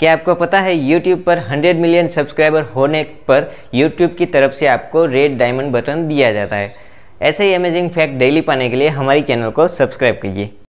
क्या आपको पता है यूट्यूब पर 100 मिलियन सब्सक्राइबर होने पर यूट्यूब की तरफ से आपको रेड डायमंड बटन दिया जाता है ऐसे ही अमेजिंग फैक्ट डेली पाने के लिए हमारी चैनल को सब्सक्राइब कीजिए